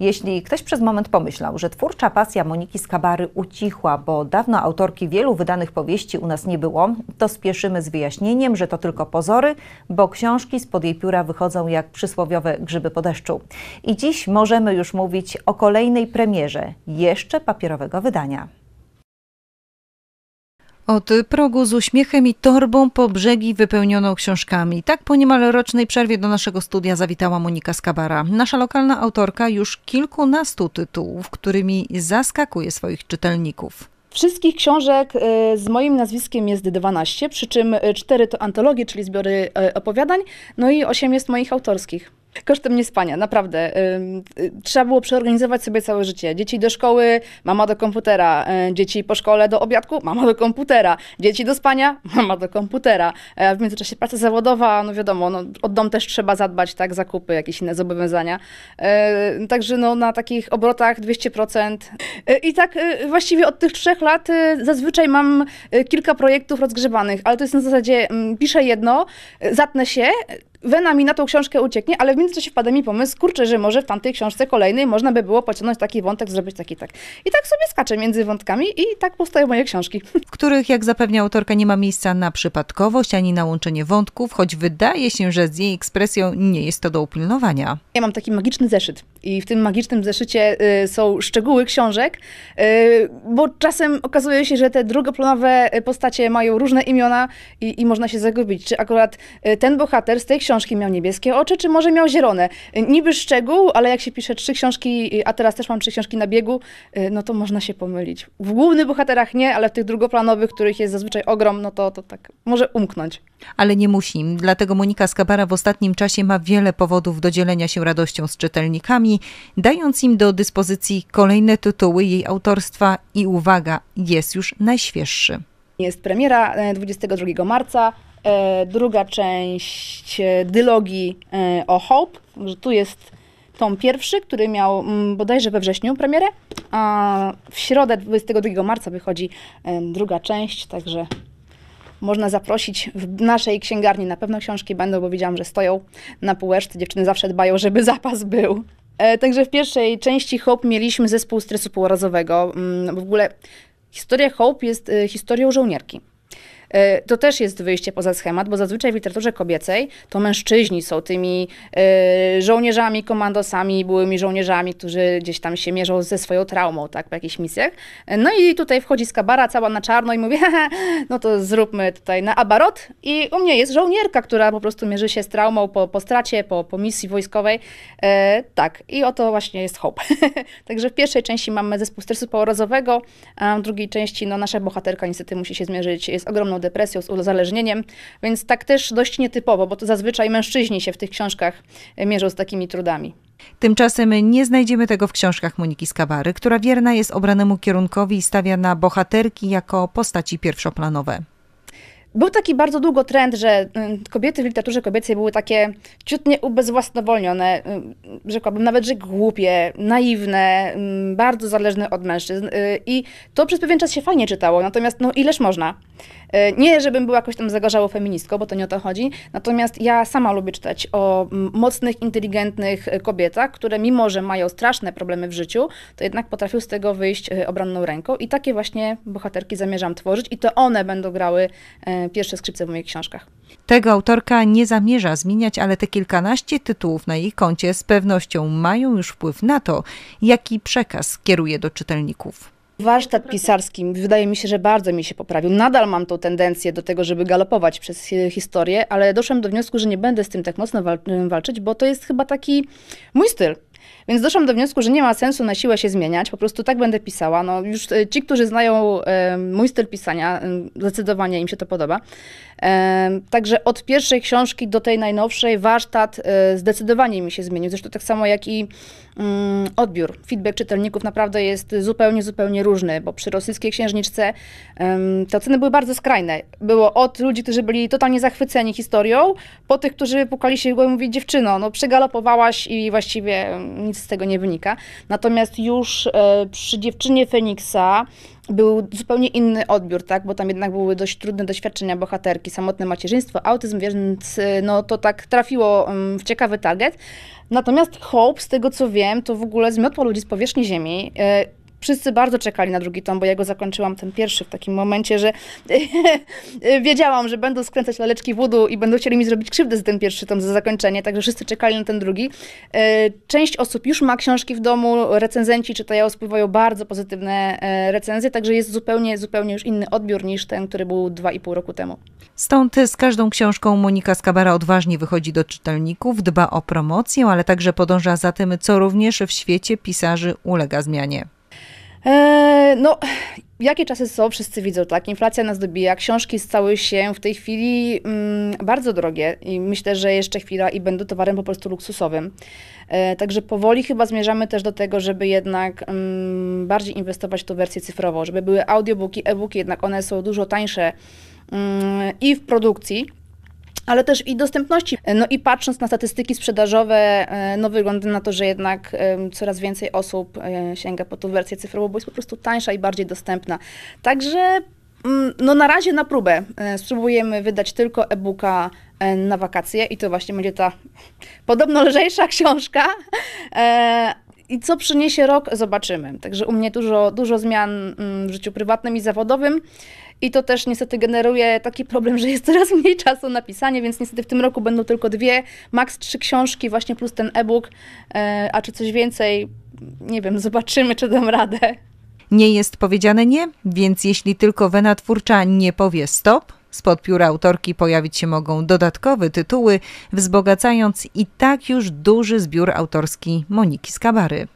Jeśli ktoś przez moment pomyślał, że twórcza pasja Moniki Skabary ucichła, bo dawno autorki wielu wydanych powieści u nas nie było, to spieszymy z wyjaśnieniem, że to tylko pozory, bo książki spod jej pióra wychodzą jak przysłowiowe grzyby po deszczu. I dziś możemy już mówić o kolejnej premierze jeszcze papierowego wydania. Od progu z uśmiechem i torbą po brzegi wypełnioną książkami. Tak po niemal rocznej przerwie do naszego studia zawitała Monika Skabara. Nasza lokalna autorka już kilkunastu tytułów, którymi zaskakuje swoich czytelników. Wszystkich książek y, z moim nazwiskiem jest 12, przy czym 4 y, to antologie, czyli zbiory y, opowiadań, no i 8 jest moich autorskich. Kosztem niespania, naprawdę. Y, trzeba było przeorganizować sobie całe życie. Dzieci do szkoły, mama do komputera. E, dzieci po szkole do obiadku, mama do komputera. Dzieci do spania, mama do komputera. E, w międzyczasie praca zawodowa, no wiadomo, no, od dom też trzeba zadbać, tak, zakupy, jakieś inne zobowiązania. E, także no, na takich obrotach 200%. I tak właściwie od tych trzech lat zazwyczaj mam kilka projektów rozgrzewanych, ale to jest na zasadzie, mm, piszę jedno, zatnę się, Wena mi na tą książkę ucieknie, ale w międzyczasie wpada mi pomysł, kurczę, że może w tamtej książce kolejnej można by było pociągnąć taki wątek, zrobić taki tak. I tak sobie skaczę między wątkami i tak powstają moje książki. W których, jak zapewnia autorka, nie ma miejsca na przypadkowość ani na łączenie wątków, choć wydaje się, że z jej ekspresją nie jest to do upilnowania. Ja mam taki magiczny zeszyt. I w tym magicznym zeszycie y, są szczegóły książek, y, bo czasem okazuje się, że te drugoplanowe y, postacie mają różne imiona i, i można się zagubić. Czy akurat ten bohater z tej książki miał niebieskie oczy, czy może miał zielone? Niby szczegół, ale jak się pisze trzy książki, a teraz też mam trzy książki na biegu, no to można się pomylić. W głównych bohaterach nie, ale w tych drugoplanowych, których jest zazwyczaj ogrom, no to, to tak może umknąć. Ale nie musi. Dlatego Monika Skabara w ostatnim czasie ma wiele powodów do dzielenia się radością z czytelnikami dając im do dyspozycji kolejne tytuły jej autorstwa i uwaga, jest już najświeższy. Jest premiera 22 e, marca, e, druga część e, dylogii o Hope. tu jest tom pierwszy, który miał mm, bodajże we wrześniu premierę, a w środę 22 marca wychodzi druga część, także można zaprosić w naszej księgarni. Na pewno książki będą, bo widziałam, że stoją na półeczce. Dziewczyny zawsze dbają, żeby zapas był. E, także w pierwszej części Hope mieliśmy zespół stresu pourazowego. Mm, w ogóle historia Hope jest e, historią żołnierki. E, to też jest wyjście poza schemat, bo zazwyczaj w literaturze kobiecej to mężczyźni są tymi e, żołnierzami, komandosami, byłymi żołnierzami, którzy gdzieś tam się mierzą ze swoją traumą, tak, po jakichś misjach. E, no i tutaj wchodzi skabara cała na czarno i mówi, no to zróbmy tutaj na abarot i u mnie jest żołnierka, która po prostu mierzy się z traumą po, po stracie, po, po misji wojskowej. E, tak, i oto właśnie jest Hope. Także w pierwszej części mamy zespół stresu połorozowego, a w drugiej części no, nasza bohaterka niestety musi się zmierzyć z ogromną depresją, z uzależnieniem, więc tak też dość nietypowo, bo to zazwyczaj mężczyźni się w tych książkach e, mierzą z takimi trudami. Tymczasem nie znajdziemy tego w książkach Moniki Skabary, która wierna jest obranemu kierunkowi i stawia na bohaterki jako postaci pierwszoplanowe. Był taki bardzo długo trend, że mm, kobiety w literaturze kobiecej były takie ciutnie ubezwłasnowolnione, mm, rzekłabym nawet, że głupie, naiwne, mm, bardzo zależne od mężczyzn. Y, I to przez pewien czas się fajnie czytało, natomiast no ileż można. E, nie, żebym była jakoś tam zagarzało feministką, bo to nie o to chodzi, natomiast ja sama lubię czytać o mocnych, inteligentnych e, kobietach, które mimo, że mają straszne problemy w życiu, to jednak potrafią z tego wyjść e, obronną ręką i takie właśnie bohaterki zamierzam tworzyć i to one będą grały pierwsze skrzypce w moich książkach. Tego autorka nie zamierza zmieniać, ale te kilkanaście tytułów na jej koncie z pewnością mają już wpływ na to, jaki przekaz kieruje do czytelników. Warsztat pisarski wydaje mi się, że bardzo mi się poprawił. Nadal mam tą tendencję do tego, żeby galopować przez historię, ale doszłam do wniosku, że nie będę z tym tak mocno y, walczyć, bo to jest chyba taki mój styl. Więc doszłam do wniosku, że nie ma sensu na siłę się zmieniać, po prostu tak będę pisała. No już y, ci, którzy znają y, mój styl pisania, zdecydowanie im się to podoba. Także od pierwszej książki do tej najnowszej warsztat zdecydowanie mi się zmienił. Zresztą tak samo jak i Mm, odbiór, feedback czytelników naprawdę jest zupełnie, zupełnie różny, bo przy rosyjskiej księżniczce te oceny były bardzo skrajne. Było od ludzi, którzy byli totalnie zachwyceni historią, po tych, którzy pukali się i mówili, dziewczyno, no przegalopowałaś i właściwie nic z tego nie wynika. Natomiast już e, przy dziewczynie Feniksa był zupełnie inny odbiór, tak? bo tam jednak były dość trudne doświadczenia bohaterki, samotne macierzyństwo, autyzm, więc y, no, to tak trafiło mm, w ciekawy target. Natomiast Hope, z tego co wiem, to w ogóle zmiotło ludzi z powierzchni Ziemi. Y, wszyscy bardzo czekali na drugi tom, bo ja go zakończyłam ten pierwszy w takim momencie, że wiedziałam, że będą skręcać laleczki wódu i będą chcieli mi zrobić krzywdę z ten pierwszy tom, za zakończenie, także wszyscy czekali na ten drugi. E, część osób już ma książki w domu, recenzenci czytają, spływają bardzo pozytywne e, recenzje, także jest zupełnie, zupełnie już inny odbiór niż ten, który był dwa i pół roku temu. Stąd z każdą książką Monika Skabara odważnie wychodzi do czytelników, dba o promocję, ale także podąża za tym, co również w świecie pisarzy ulega zmianie. Eee, no, jakie czasy są, wszyscy widzą, tak? Inflacja nas dobija, książki stały się w tej chwili mm, bardzo drogie i myślę, że jeszcze chwila i będą towarem po prostu luksusowym. E, także powoli chyba zmierzamy też do tego, żeby jednak mm, bardziej inwestować w tą wersję cyfrową, żeby były audiobooki, e-booki, jednak one są dużo tańsze mm, i w produkcji, ale też i dostępności. E, no i patrząc na statystyki sprzedażowe, e, no wygląda na to, że jednak e, coraz więcej osób sięga po tą wersję cyfrową, bo jest po prostu tańsza i bardziej dostępna. Także mm, no na razie na próbę spróbujemy wydać tylko e-booka na wakacje i to właśnie będzie ta podobno lżejsza książka, i co przyniesie rok, zobaczymy. Także u mnie dużo, dużo zmian mm, w życiu prywatnym i zawodowym. I to też niestety generuje taki problem, że jest coraz mniej czasu na pisanie, więc niestety w tym roku będą tylko dwie, maks trzy książki, właśnie plus ten e-book. E, a czy coś więcej? Nie wiem, zobaczymy, czy dam radę. Nie jest powiedziane nie, więc jeśli tylko wena twórcza nie powie stop, Spod pióra autorki pojawić się mogą dodatkowe tytuły, wzbogacając i tak już duży zbiór autorski Moniki Skabary.